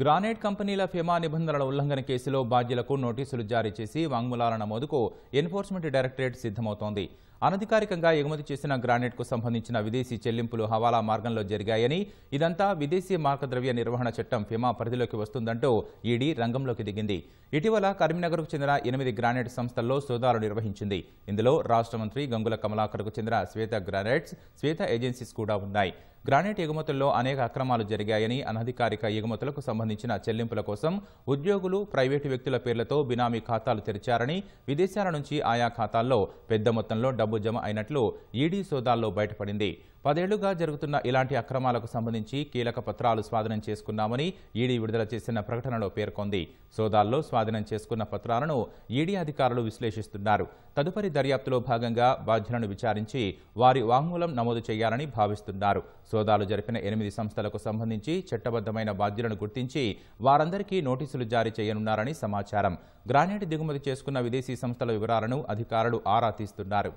granite కంపెనీల ఫీమా నిబంధనల ఉల్లంఘన కేసులో బాధ్యులకు నోటీసులు జారీ చేసి వాంగ్మూలాల నమోదుకు ఎన్ఫోర్స్మెంట్ డైరెక్టరేట్ సిద్ధమవుతోంది అనధికారికంగా ఎగుమతి చేసిన గ్రానైట్కు సంబంధించిన విదేశీ చెల్లింపులు హవాలా మార్గంలో జరిగాయని ఇదంతా విదేశీ ద్రవ్య నిర్వహణ చట్టం ఫిమా పరిధిలోకి వస్తుందంటూ ఈడీ రంగంలోకి దిగింది ఇటీవల కరీంనగర్కు చెందిన ఎనిమిది గ్రానైట్ సంస్థల్లో సోదాలు నిర్వహించింది ఇందులో రాష్ట్ర మంత్రి గంగుల కమలాకర్కు చెందిన శ్వేత గ్రానైట్స్ శ్వేత ఏజెన్సీస్ కూడా ఉన్నాయి గ్రానైట్ ఎగుమతుల్లో అనేక అక్రమాలు జరిగాయని అనధికారిక ఎగుమతులకు సంబంధించిన చెల్లింపుల కోసం ఉద్యోగులు ప్రైవేటు వ్యక్తుల పేర్లతో బినామీ ఖాతాలు తెరిచారని విదేశాల నుంచి ఆయా ఖాతాల్లో పెద్ద మొత్తంలో డబ్బు జమ అయినట్లు ఈడీ సోదాల్లో బయటపడింది పదేళ్లుగా జరుగుతున్న ఇలాంటి అక్రమాలకు సంబంధించి కీలక పత్రాలు స్వాధీనం చేసుకున్నామని ఈడీ విడుదల చేసిన ప్రకటనలో పేర్కొంది సోదాల్లో స్వాధీనం చేసుకున్న పత్రాలను ఈడీ అధికారులు విశ్లేషిస్తున్నారు తదుపరి దర్యాప్తులో భాగంగా బాధ్యులను విచారించి వారి వాంగ్మూలం నమోదు చేయాలని భావిస్తున్నారు సోదాలు జరిపిన ఎనిమిది సంస్థలకు సంబంధించి చట్టబద్దమైన బాధ్యులను గుర్తించి వారందరికీ నోటీసులు జారీ చేయనున్నారని సమాచారం గ్రానైట్ దిగుమతి చేసుకున్న విదేశీ సంస్థల వివరాలను అధికారులు ఆరా తీస్తున్నారు